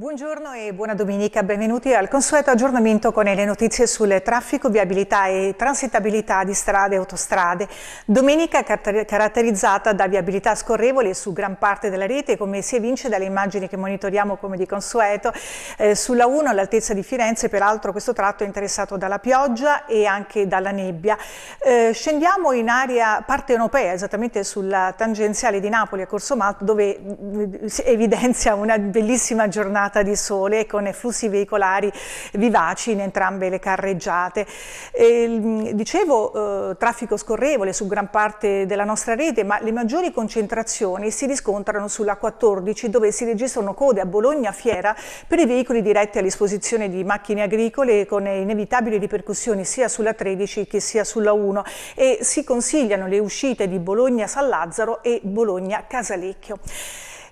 Buongiorno e buona domenica, benvenuti al consueto aggiornamento con le notizie sul traffico, viabilità e transitabilità di strade e autostrade. Domenica caratterizzata da viabilità scorrevole su gran parte della rete, come si evince dalle immagini che monitoriamo come di consueto. Eh, sulla 1 all'altezza di Firenze, peraltro questo tratto è interessato dalla pioggia e anche dalla nebbia. Eh, scendiamo in area parte europea, esattamente sulla tangenziale di Napoli a Corso Malto, dove mm, si evidenzia una bellissima giornata giornata di sole con flussi veicolari vivaci in entrambe le carreggiate. E, mm, dicevo eh, traffico scorrevole su gran parte della nostra rete, ma le maggiori concentrazioni si riscontrano sulla 14 dove si registrano code a Bologna Fiera per i veicoli diretti all'esposizione di macchine agricole con inevitabili ripercussioni sia sulla 13 che sia sulla 1 e si consigliano le uscite di Bologna San Lazzaro e Bologna Casalecchio.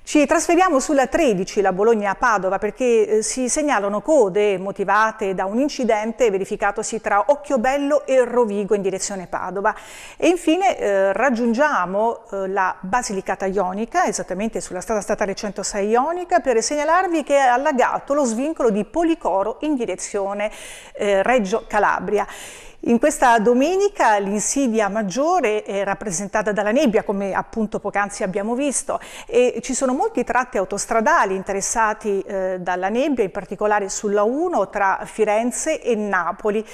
Ci trasferiamo sulla 13, la Bologna-Padova, perché eh, si segnalano code motivate da un incidente verificatosi tra Occhiobello e Rovigo in direzione Padova. E infine eh, raggiungiamo eh, la Basilicata Ionica, esattamente sulla strada statale 106 Ionica, per segnalarvi che è allagato lo svincolo di Policoro in direzione eh, Reggio Calabria. In questa domenica l'insidia maggiore è rappresentata dalla nebbia, come appunto poc'anzi abbiamo visto, e ci sono molti tratti autostradali interessati eh, dalla nebbia, in particolare sulla 1 tra Firenze e Napoli.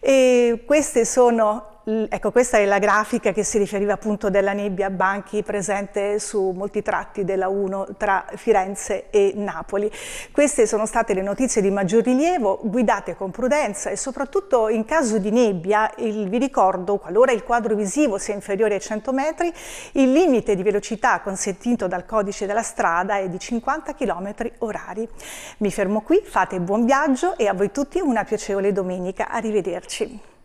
E queste sono Ecco, questa è la grafica che si riferiva appunto della nebbia a banchi presente su molti tratti della 1 tra Firenze e Napoli. Queste sono state le notizie di maggior rilievo, guidate con prudenza e soprattutto in caso di nebbia, il, vi ricordo, qualora il quadro visivo sia inferiore ai 100 metri, il limite di velocità consentito dal codice della strada è di 50 km orari. Mi fermo qui, fate buon viaggio e a voi tutti una piacevole domenica. Arrivederci.